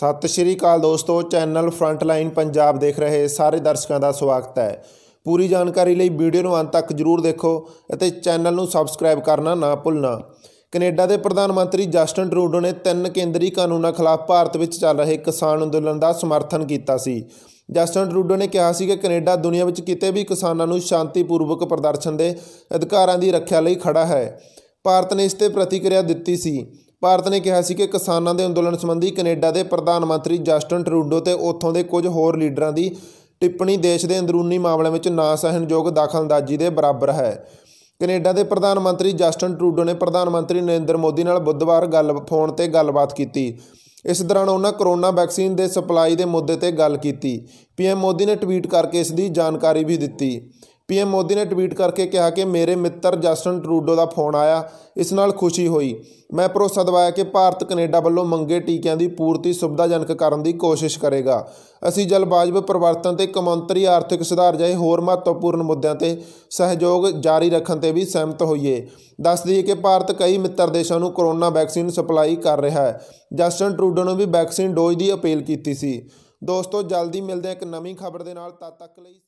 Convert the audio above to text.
ਸਤਿ ਸ਼੍ਰੀ ਅਕਾਲ ਦੋਸਤੋ channel frontline Punjab ਦੇਖ ਰਹੇ ਸਾਰੇ ਦਰਸ਼ਕਾਂ ਦਾ ਸਵਾਗਤ ਹੈ ਪੂਰੀ ਜਾਣਕਾਰੀ ਲਈ ਵੀਡੀਓ ਨੂੰ ਅੰਤ ਤੱਕ ਜ਼ਰੂਰ ਦੇਖੋ ਅਤੇ ਚੈਨਲ ਨੂੰ ਸਬਸਕ੍ਰਾਈਬ ਕਰਨਾ ਨਾ ਭੁੱਲਣਾ ਕੈਨੇਡਾ ਦੇ ਪ੍ਰਧਾਨ ਮੰਤਰੀ ਜਸਟਨ ਟਰੂਡੋ ਨੇ ਤਿੰਨ ਕੇਂਦਰੀ ਕਾਨੂੰਨਾਂ ਖਿਲਾਫ ਭਾਰਤ ਵਿੱਚ ਚੱਲ ਰਹੇ ਕਿਸਾਨ ਅੰਦੋਲਨ ਦਾ ਸਮਰਥਨ ਕੀਤਾ ਸੀ ਜਸਟਨ ਟਰੂਡੋ ਨੇ ਕਿਹਾ ਸੀ ਕਿ ਕੈਨੇਡਾ ਦੁਨੀਆ ਵਿੱਚ ਕਿਤੇ ਵੀ ਕਿਸਾਨਾਂ ਨੂੰ ਸ਼ਾਂਤੀਪੂਰਵਕ ਪ੍ਰਦਰਸ਼ਨ ਦੇ ਅਧਿਕਾਰਾਂ ਦੀ ਰੱਖਿਆ ਲਈ ਖੜਾ ਹੈ ਭਾਰਤ ਨੇ ਇਸ ਤੇ ਪ੍ਰਤੀਕਿਰਿਆ ਦਿੱਤੀ ਸੀ ਭਾਰਤ ਨੇ ਕਿਹਾ ਸੀ ਕਿ ਕਿਸਾਨਾਂ ਦੇ ਅੰਦੋਲਨ ਸੰਬੰਧੀ ਕੈਨੇਡਾ ਦੇ ਪ੍ਰਧਾਨ ਮੰਤਰੀ ਜਸਟਨ ਟਰੂਡੋ ਤੇ ਉੱਥੋਂ ਦੇ ਕੁਝ ਹੋਰ ਲੀਡਰਾਂ ਦੀ ਟਿੱਪਣੀ ਦੇਸ਼ ਦੇ ਅੰਦਰੂਨੀ ਮਾਮਲਿਆਂ ਵਿੱਚ ਨਾ ਸਹਿਣਯੋਗ ਦਖਲਅੰਦਾਜ਼ੀ ਦੇ ਬਰਾਬਰ ਹੈ ਕੈਨੇਡਾ ਦੇ ਪ੍ਰਧਾਨ ਮੰਤਰੀ ਜਸਟਨ ਟਰੂਡੋ ਨੇ ਪ੍ਰਧਾਨ ਮੰਤਰੀ ਨਰਿੰਦਰ ਮੋਦੀ ਨਾਲ ਬੁੱਧਵਾਰ ਗੱਲ ਫੋਨ ਤੇ ਗੱਲਬਾਤ ਕੀਤੀ ਇਸ ਦੌਰਾਨ ਉਹਨਾਂ ਕਰੋਨਾ ਵੈਕਸੀਨ ਦੇ ਸਪਲਾਈ ਦੇ ਮੁੱਦੇ ਤੇ ਗੱਲ ਕੀਤੀ ਪੀਐਮ ਮੋਦੀ ਨੇ ਟਵੀਟ ਕਰਕੇ ਇਸ ਦੀ ਜਾਣਕਾਰੀ ਵੀ ਦਿੱਤੀ ਪੀਐਮ ਮੋਦੀ ਨੇ ਟਵੀਟ ਕਰਕੇ ਕਿਹਾ ਕਿ ਮੇਰੇ ਮਿੱਤਰ ਜਸਟਨ ਟਰੂਡੋ ਦਾ ਫੋਨ ਆਇਆ ਇਸ ਨਾਲ ਖੁਸ਼ੀ ਹੋਈ ਮੈਂ ਭਰੋਸਾ ਦਿਵਾਇਆ ਕਿ ਭਾਰਤ ਕੈਨੇਡਾ ਵੱਲੋਂ ਮੰਗੇ ਟੀਕਿਆਂ ਦੀ ਪੂਰਤੀ ਸੁਵਿਧਾਜਨਕ ਕਰਨ ਦੀ ਕੋਸ਼ਿਸ਼ ਕਰੇਗਾ ਅਸੀਂ ਜਲਵਾਯੂ ਪਰਿਵਰਤਨ ਤੇ ਕਮੰਤਰੀ ਆਰਥਿਕ ਸੁਧਾਰ ਜਿਹੇ ਹੋਰ ਮਹੱਤਵਪੂਰਨ ਮੁੱਦਿਆਂ ਤੇ ਸਹਿਯੋਗ ਜਾਰੀ ਰੱਖਣ ਤੇ ਵੀ ਸਹਿਮਤ ਹੋਈਏ ਦੱਸ ਦਈਏ ਕਿ ਭਾਰਤ ਕਈ ਮਿੱਤਰ ਦੇਸ਼ਾਂ ਨੂੰ ਕੋਰੋਨਾ ਵੈਕਸੀਨ ਸਪਲਾਈ ਕਰ ਰਿਹਾ ਹੈ ਜਸਟਨ ਟਰੂਡੋ ਨੇ ਵੀ ਵੈਕਸੀਨ ਡੋਜ਼ ਦੀ ਅਪੀਲ ਕੀਤੀ ਸੀ ਦੋਸਤੋ ਜਲਦੀ ਮਿਲਦੇ ਹਾਂ ਇੱਕ ਨਵੀਂ ਖਬਰ ਦੇ ਨਾਲ ਤਦ ਤੱਕ ਲਈ